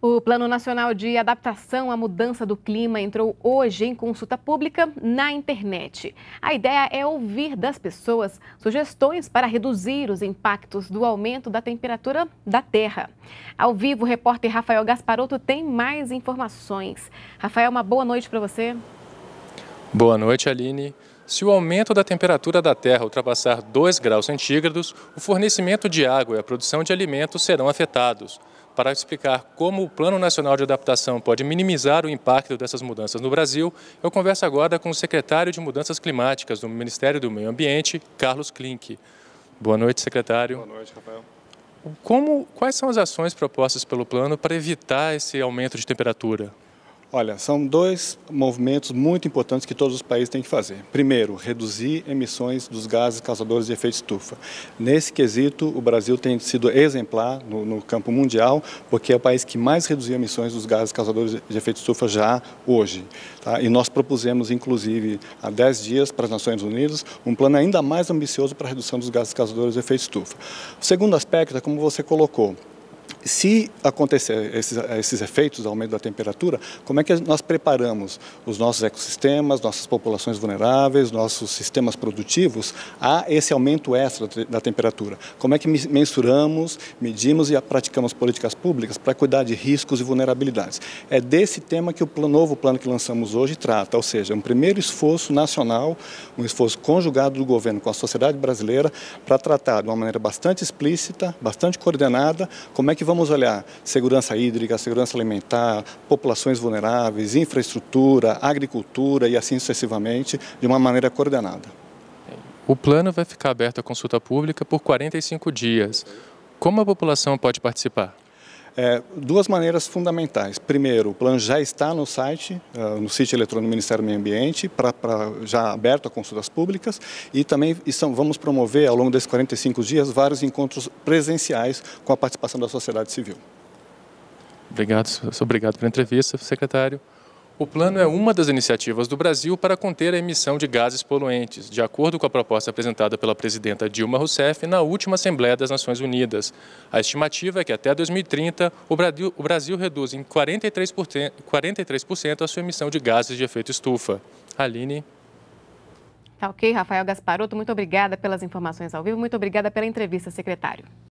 O Plano Nacional de Adaptação à Mudança do Clima entrou hoje em consulta pública na internet. A ideia é ouvir das pessoas sugestões para reduzir os impactos do aumento da temperatura da Terra. Ao vivo, o repórter Rafael Gasparotto tem mais informações. Rafael, uma boa noite para você. Boa noite, Aline. Se o aumento da temperatura da Terra ultrapassar 2 graus centígrados, o fornecimento de água e a produção de alimentos serão afetados para explicar como o Plano Nacional de Adaptação pode minimizar o impacto dessas mudanças no Brasil, eu converso agora com o secretário de Mudanças Climáticas do Ministério do Meio Ambiente, Carlos Klink. Boa noite, secretário. Boa noite, Rafael. Como, quais são as ações propostas pelo plano para evitar esse aumento de temperatura? Olha, são dois movimentos muito importantes que todos os países têm que fazer. Primeiro, reduzir emissões dos gases causadores de efeito estufa. Nesse quesito, o Brasil tem sido exemplar no, no campo mundial, porque é o país que mais reduziu emissões dos gases causadores de efeito estufa já hoje. Tá? E nós propusemos, inclusive, há 10 dias para as Nações Unidas, um plano ainda mais ambicioso para a redução dos gases causadores de efeito estufa. O segundo aspecto é como você colocou se acontecer esses, esses efeitos do aumento da temperatura, como é que nós preparamos os nossos ecossistemas, nossas populações vulneráveis, nossos sistemas produtivos a esse aumento extra da temperatura? Como é que mensuramos, medimos e praticamos políticas públicas para cuidar de riscos e vulnerabilidades? É desse tema que o novo plano que lançamos hoje trata, ou seja, um primeiro esforço nacional, um esforço conjugado do governo com a sociedade brasileira para tratar de uma maneira bastante explícita, bastante coordenada, como é que vamos olhar segurança hídrica, segurança alimentar, populações vulneráveis, infraestrutura, agricultura e assim sucessivamente, de uma maneira coordenada. O plano vai ficar aberto à consulta pública por 45 dias. Como a população pode participar? É, duas maneiras fundamentais. Primeiro, o plano já está no site, é, no site eletrônico do Ministério do Meio Ambiente, pra, pra já aberto a consultas públicas, e também vamos promover, ao longo desses 45 dias, vários encontros presenciais com a participação da sociedade civil. Obrigado, obrigado pela entrevista, secretário. O plano é uma das iniciativas do Brasil para conter a emissão de gases poluentes, de acordo com a proposta apresentada pela presidenta Dilma Rousseff na última Assembleia das Nações Unidas. A estimativa é que até 2030 o Brasil, o Brasil reduz em 43%, 43 a sua emissão de gases de efeito estufa. Aline. Tá ok, Rafael Gasparotto, muito obrigada pelas informações ao vivo, muito obrigada pela entrevista, secretário.